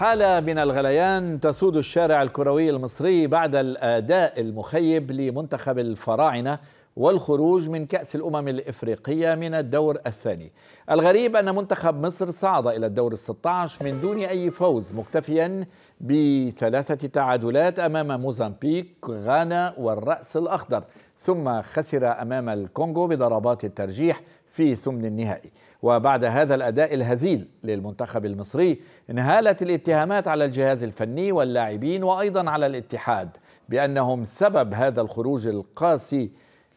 حالة من الغليان تسود الشارع الكروي المصري بعد الأداء المخيب لمنتخب الفراعنة والخروج من كأس الأمم الإفريقية من الدور الثاني الغريب أن منتخب مصر صعد إلى الدور ال16 من دون أي فوز مكتفيا بثلاثة تعادلات أمام موزمبيق غانا والرأس الأخضر ثم خسر أمام الكونغو بضربات الترجيح في ثمن النهائي وبعد هذا الأداء الهزيل للمنتخب المصري انهالت الاتهامات على الجهاز الفني واللاعبين وأيضا على الاتحاد بأنهم سبب هذا الخروج القاسي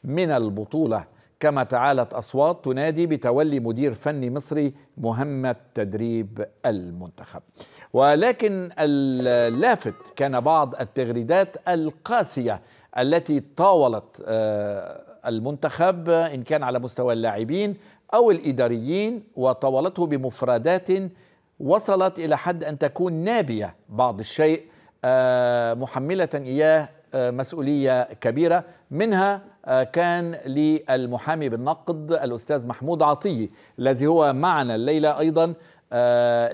من البطولة كما تعالت أصوات تنادي بتولي مدير فني مصري مهمة تدريب المنتخب ولكن اللافت كان بعض التغريدات القاسية التي طاولت آه، المنتخب إن كان على مستوى اللاعبين أو الإداريين وطاولته بمفردات وصلت إلى حد أن تكون نابية بعض الشيء آه، محملة إياه آه، مسؤولية كبيرة منها آه، كان للمحامي بالنقد الأستاذ محمود عطية الذي هو معنا الليلة أيضا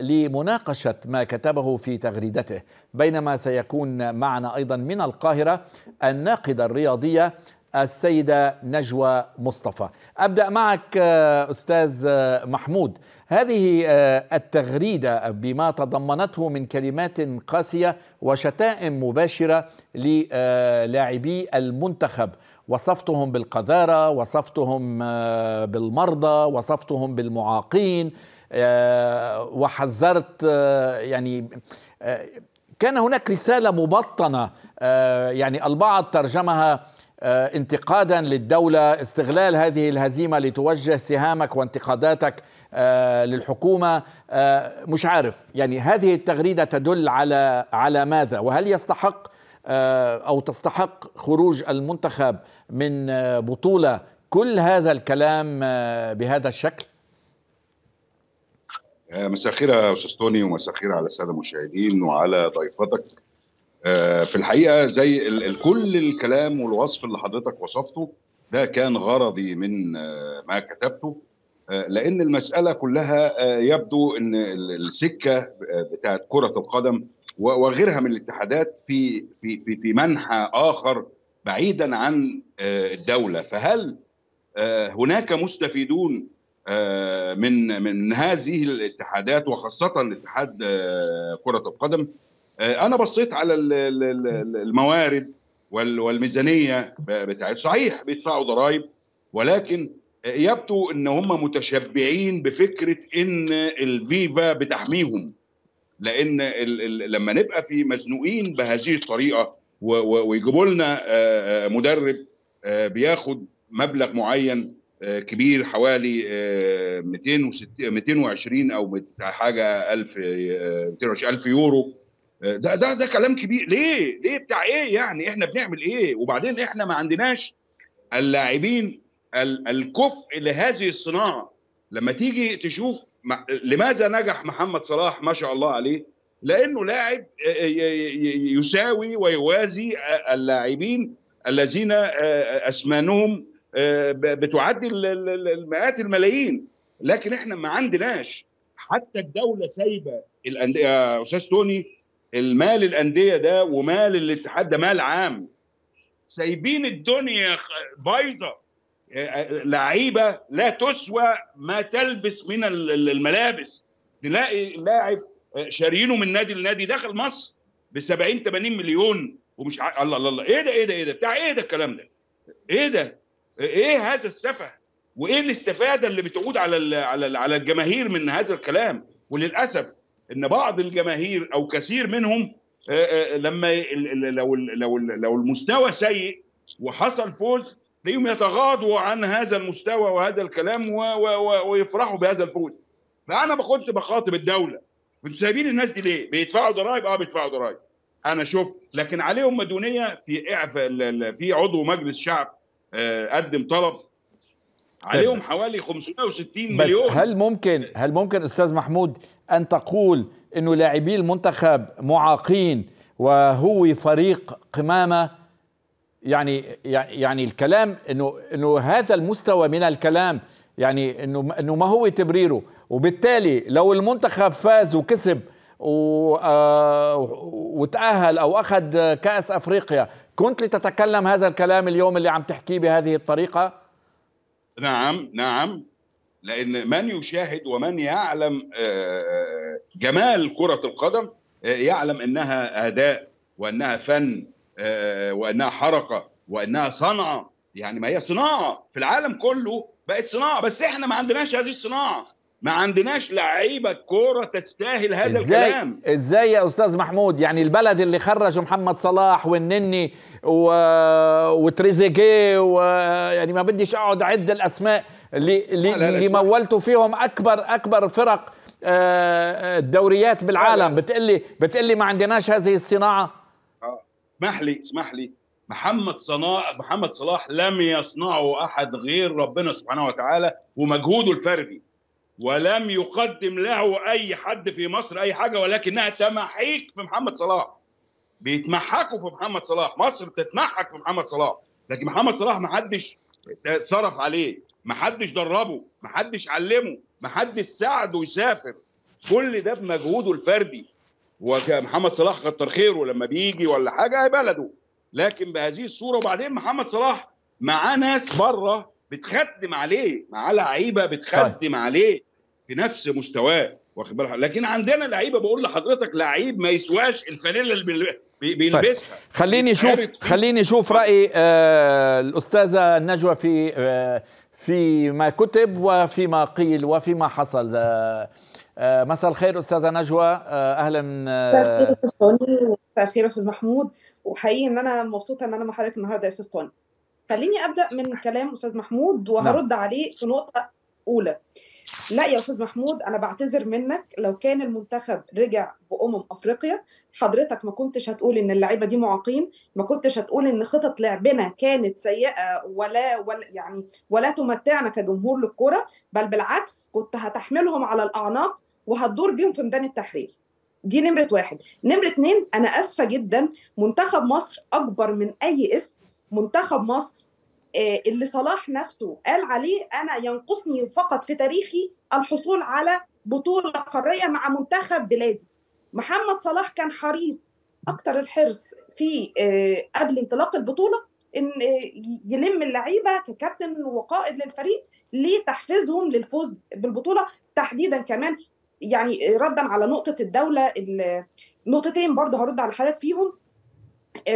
لمناقشة ما كتبه في تغريدته بينما سيكون معنا أيضا من القاهرة الناقدة الرياضية السيدة نجوى مصطفى أبدأ معك آه، أستاذ آه، محمود هذه آه، التغريدة بما تضمنته من كلمات قاسية وشتائم مباشرة للاعبي المنتخب وصفتهم بالقذارة وصفتهم بالمرضى وصفتهم بالمعاقين وحذرت يعني كان هناك رسالة مبطنة يعني البعض ترجمها آه، انتقادا للدولة استغلال هذه الهزيمة لتوجه سهامك وانتقاداتك آه، للحكومة آه، مش عارف يعني هذه التغريدة تدل على على ماذا وهل يستحق أو تستحق خروج المنتخب من بطولة كل هذا الكلام بهذا الشكل؟ مساء الخير يا استاذ توني ومساء الخير على الساده المشاهدين وعلى ضيفتك آه، في الحقيقه زي كل الكلام والوصف اللي حضرتك وصفته ده كان غرضي من آه، ما كتبته آه، لان المساله كلها يبدو ان السكه بتاعت كره القدم وغيرها من الاتحادات في في في في منحى اخر بعيدا عن الدوله فهل هناك مستفيدون من من هذه الاتحادات وخاصه اتحاد كره القدم آه، انا بصيت على الموارد والميزانيه بتاعت صحيح بيدفعوا ضرائب ولكن يبدو ان هم متشبعين بفكره ان الفيفا بتحميهم لان لما نبقى في مزنوقين بهذه الطريقه ويجيبوا لنا آه، آه، مدرب بياخد مبلغ معين كبير حوالي 220 او حاجه 1000 220 الف يورو ده ده ده كلام كبير ليه ليه بتاع ايه يعني احنا بنعمل ايه وبعدين احنا ما عندناش اللاعبين الكفء لهذه الصناعه لما تيجي تشوف لماذا نجح محمد صلاح ما شاء الله عليه لانه لاعب يساوي ويوازي اللاعبين الذين آه، آه، اسمانهم آه، بتعدي المئات الملايين لكن احنا ما عندناش حتى الدوله سايبه الانديه يا استاذ توني المال الانديه ده ومال الاتحاد ده مال عام سايبين الدنيا بايظه آه، آه، لعيبه لا تسوى ما تلبس من الملابس تلاقي لاعب آه، شاريينه من نادي لنادي داخل مصر ب 70 80 مليون ومش ع... الله الله الله ايه ده ايه ده ايه ده بتاع ايه ده الكلام ده؟ ايه ده؟ ايه هذا السفه؟ وايه الاستفاده اللي بتعود على ال... على على الجماهير من هذا الكلام؟ وللاسف ان بعض الجماهير او كثير منهم لما لو لو لو المستوى سيء وحصل فوز تلاقيهم يتغاضوا عن هذا المستوى وهذا الكلام ويفرحوا بهذا الفوز فانا كنت بخاطب الدوله انتوا سايبين الناس دي ليه؟ بيدفعوا ضرائب؟ اه بيدفعوا ضرائب انا شفت لكن عليهم مدونيه في اعفاء في عضو مجلس شعب قدم طلب طيب. عليهم حوالي 560 بس مليون هل ممكن هل ممكن استاذ محمود ان تقول انه لاعبي المنتخب معاقين وهو فريق قمامه يعني-, يعني يعني الكلام انه انه هذا المستوى من الكلام يعني انه انه ما هو تبريره وبالتالي لو المنتخب فاز وكسب و آه، وتأهل أو أخذ كأس أفريقيا كنت لتتكلم هذا الكلام اليوم اللي عم تحكيه بهذه الطريقة نعم نعم لأن من يشاهد ومن يعلم آه، جمال كرة القدم آه، يعلم أنها أداء وأنها فن آه، وأنها حركة وأنها صنعة يعني ما هي صناعة في العالم كله بقت صناعة بس إحنا ما عندناش هذه الصناعة ما عندناش لعيبه كوره تستاهل هذا إزاي؟ الكلام ازاي يا استاذ محمود يعني البلد اللي خرج محمد صلاح والنني و... وتريزيجيه و... يعني ما بديش اقعد اعد الاسماء اللي اللي, لا اللي مولتوا فيهم اكبر اكبر فرق آه، الدوريات بالعالم بتقلي بتقلي ما عندناش هذه الصناعه آه. اسمح لي اسمح لي محمد صلاح محمد صلاح لم يصنعه احد غير ربنا سبحانه وتعالى ومجهوده الفردي ولم يقدم له اي حد في مصر اي حاجه ولكنها تمحيك في محمد صلاح بيتمحكوا في محمد صلاح مصر بتتمحك في محمد صلاح لكن محمد صلاح ما حدش صرف عليه ما حدش دربه ما حدش علمه ما حدش ساعده يسافر كل ده بمجهوده الفردي ومحمد صلاح كتر خيره لما بيجي ولا حاجه هي بلده لكن بهذه الصوره وبعدين محمد صلاح معاه ناس بره بتخدم عليه معاه لعيبه بتخدم طيب. عليه في نفس مستواه واخد بالك لكن عندنا لعيبه بقول لحضرتك لعيب ما يسواش الفانيلا اللي طيب، بيلبسها طيب. خليني اشوف خليني اشوف راي آه الاستاذه نجوى في آه فيما كتب وفيما قيل وفيما حصل آه،, آه مساء الخير استاذه نجوى آه اهلا آه. مساء الخير مساء الخير استاذ محمود وحقيقي ان انا مبسوطه ان انا مع حضرتك النهارده يا استاذ طوني خليني ابدا من كلام استاذ محمود وهرد نعم. عليه في نقطه اولى لا يا استاذ محمود انا بعتذر منك لو كان المنتخب رجع بامم افريقيا حضرتك ما كنتش هتقول ان اللعيبه دي معاقين ما كنتش هتقول ان خطط لعبنا كانت سيئه ولا ولا يعني ولا تمتعنا كجمهور للكره بل بالعكس كنت هتحملهم على الاعناق وهتدور بيهم في ميدان التحرير دي نمرة واحد نمرة اتنين أنا آسفة جدا منتخب مصر أكبر من أي اسم منتخب مصر آه، اللي صلاح نفسه قال عليه انا ينقصني فقط في تاريخي الحصول على بطوله قاريه مع منتخب بلادي محمد صلاح كان حريص اكتر الحرص في آه، قبل انطلاق البطوله ان آه، يلم اللعيبه ككابتن وقائد للفريق لتحفيزهم للفوز بالبطوله تحديدا كمان يعني ردا على نقطه الدوله نقطتين برضه هرد على حضرتك فيهم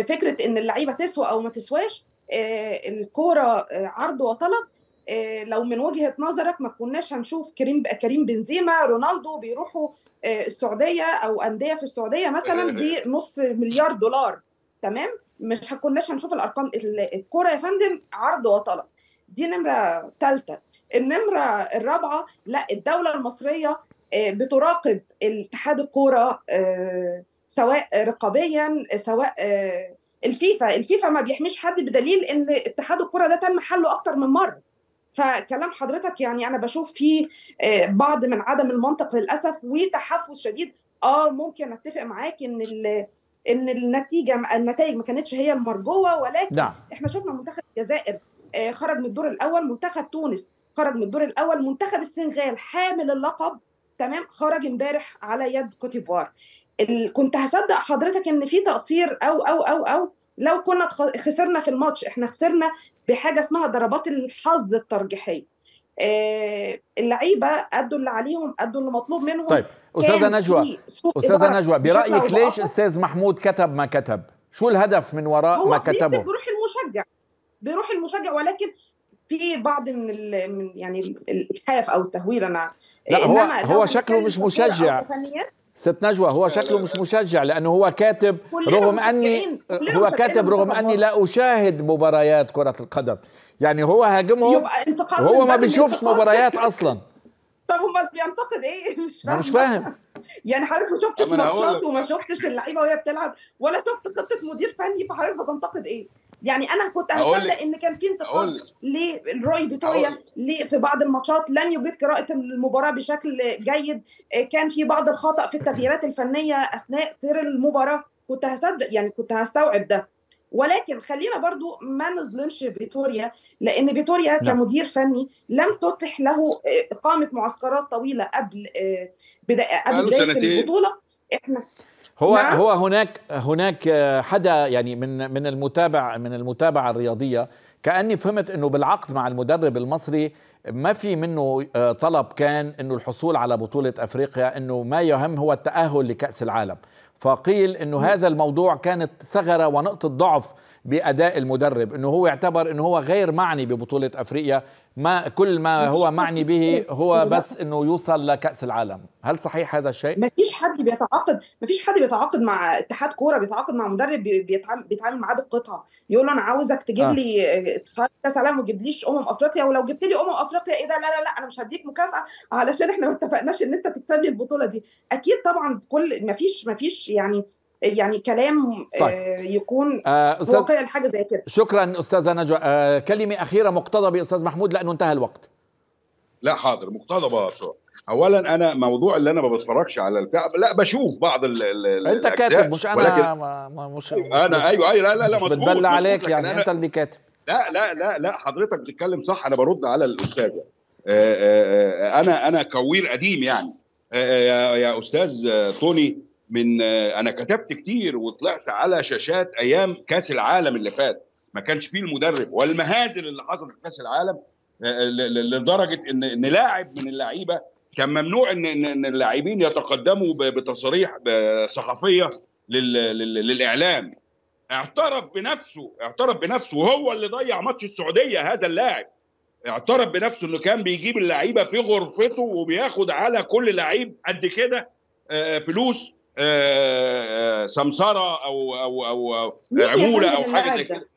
فكره ان اللعيبه تسوى او ما تسواش آه، الكوره آه، عرض وطلب آه، لو من وجهه نظرك ما كناش هنشوف كريم كريم بنزيما رونالدو بيروحوا السعوديه او انديه في السعوديه مثلا بنص مليار دولار تمام مش كناش هنشوف الارقام الكوره يا فندم عرض وطلب دي نمره ثالثه النمره الرابعه لا الدوله المصريه بتراقب اتحاد الكوره سواء رقابيا سواء الفيفا الفيفا ما بيحميش حد بدليل ان اتحاد الكره ده تم حله اكتر من مره فكلام حضرتك يعني انا بشوف فيه آه، بعض من عدم المنطق للاسف وتحفظ شديد اه ممكن اتفق معاك ان ان النتيجه النتائج ما كانتش هي المرجوه ولكن نعم. احنا شفنا منتخب الجزائر آه، خرج من الدور الاول منتخب تونس خرج من الدور الاول منتخب السنغال حامل اللقب تمام خرج امبارح على يد كوتيفوار كنت هصدق حضرتك ان في تقصير او او او او لو كنا خسرنا في الماتش احنا خسرنا بحاجه اسمها ضربات الحظ الترجيحيه اللعيبه ادوا اللي عليهم ادوا اللي مطلوب منهم طيب استاذه نجوى استاذه نجوى برايك ليش استاذ محمود كتب ما كتب شو الهدف من وراء ما كتبه هو بروح المشجع بروح المشجع ولكن في بعض من, من يعني الاتحاف او التهويل انا لا هو هو شكله مش مشجع ست نجوى هو شكله مش مشجع لانه هو كاتب رغم اني هو كاتب رغم اني لا اشاهد مباريات كره القدم يعني هو هاجمهم هو ما بيشوفش مباريات اصلا طب هو بينتقد ايه مش فاهم مش فاهم يعني حضرتك ما شفتش ماتشات وما شفتش اللعيبه وهي بتلعب ولا شفت خطه مدير فني فحضرتك بتنتقد ايه يعني انا كنت هصدق ان كان في انتقاد للروي فيتوريا في بعض الماتشات لم يجد قراءه المباراه بشكل جيد آه، كان في بعض الخطا في التغييرات الفنيه اثناء سير المباراه كنت هصدق يعني كنت هستوعب ده ولكن خلينا برضو ما نظلمش فيتوريا لان فيتوريا نعم. كمدير فني لم تتح له آه، اقامه معسكرات طويله قبل آه، بدا قبل بدايه البطوله احنا هو نعم؟ هو هناك هناك آه، حدا يعني من من المتابع من المتابعه الرياضيه كاني فهمت انه بالعقد مع المدرب المصري ما في منه آه، طلب كان انه الحصول على بطوله افريقيا انه ما يهم هو التاهل لكاس العالم فقيل انه نعم. هذا الموضوع كانت ثغره ونقطه ضعف باداء المدرب انه هو يعتبر انه هو غير معني ببطوله افريقيا ما كل ما هو معني به هو بس انه يوصل لكاس العالم هل صحيح هذا الشيء ما فيش حد بيتعاقد ما فيش حد بيتعاقد مع اتحاد كوره بيتعاقد مع مدرب بيتعامل معاه بالقطعه يقول له انا عاوزك تجيب آه. لي كاس آه، العالم وتجيب تجيبليش امم افريقيا ولو جبت لي امم افريقيا ايه ده لا لا لا انا مش هديك مكافاه علشان احنا ما اتفقناش ان انت تكسب لي البطوله دي اكيد طبعا كل ما فيش ما فيش يعني يعني كلام طيب. آه، يكون آه، أستاذ واقع لحاجه زي كده شكرا استاذه نجوى آه، كلمه اخيره مقتضبه استاذ محمود لانه انتهى الوقت لا حاضر مقتضبه اولا انا موضوع اللي انا ما بتفرجش على البتاع لا بشوف بعض ال ال انت كاتب مش انا ولكن ما مش, مش انا ايوه ايوه لا لا لا مش بتبلى عليك يعني أنا انت اللي كاتب لا لا لا لا حضرتك بتتكلم صح انا برد على الاستاذ انا انا كوير قديم يعني يا استاذ توني من آه، انا كتبت كتير وطلعت على شاشات ايام كاس العالم اللي فات ما كانش فيه المدرب والمهازل اللي حصلت في كاس العالم آه، لدرجه ان ان لاعب من اللعيبه كان ممنوع ان ان اللاعبين يتقدموا بتصاريح صحفيه للاعلام اعترف بنفسه اعترف بنفسه وهو اللي ضيع ماتش السعوديه هذا اللاعب اعترف بنفسه انه كان بيجيب اللعيبه في غرفته وبياخد على كل لعيب قد كده آه، فلوس آه، سمسره او او او عموله او حاجه زي كده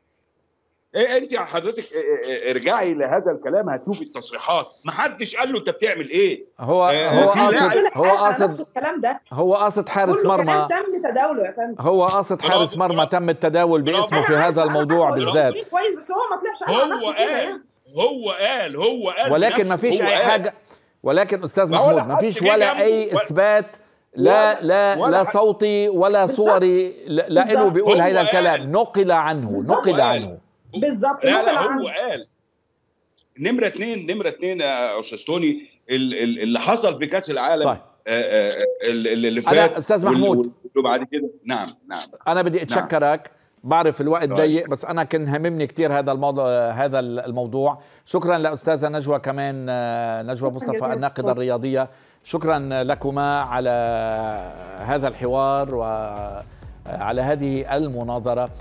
إيه انت حضرتك إيه، إيه، إيه، ارجعي لهذا الكلام هتشوفي التصريحات ما حدش قال له انت بتعمل ايه هو آه هو قاصد هو قاصد الكلام ده هو قاصد حارس مرمى تم تداوله يا فندم هو قاصد حارس مرمى تم التداول باسمه في هذا الموضوع بالذات كويس بس هو ما طلعش هو قال يعني. هو قال هو قال ولكن ما فيش اي حاجه ولكن استاذ محمود ما فيش ولا اي اثبات لا لا لا صوتي ولا صوري لا, بيقول هذا الكلام نقل عنه نقل عنه بالضبط لا لا هو عنه. قال نمره اثنين نمره اثنين يا استاذ توني اللي حصل في كاس العالم طيب. آه، آه، اللي فات انا استاذ محمود وبعد كده نعم نعم انا بدي نعم. اتشكرك نعم. بعرف الوقت طيب. ضيق بس انا كان هممني كثير هذا الموضوع هذا الموضوع شكرا لاستاذه نجوى كمان آه، نجوى مصطفى الناقده الرياضيه شكرا لكما على هذا الحوار وعلى هذه المناظره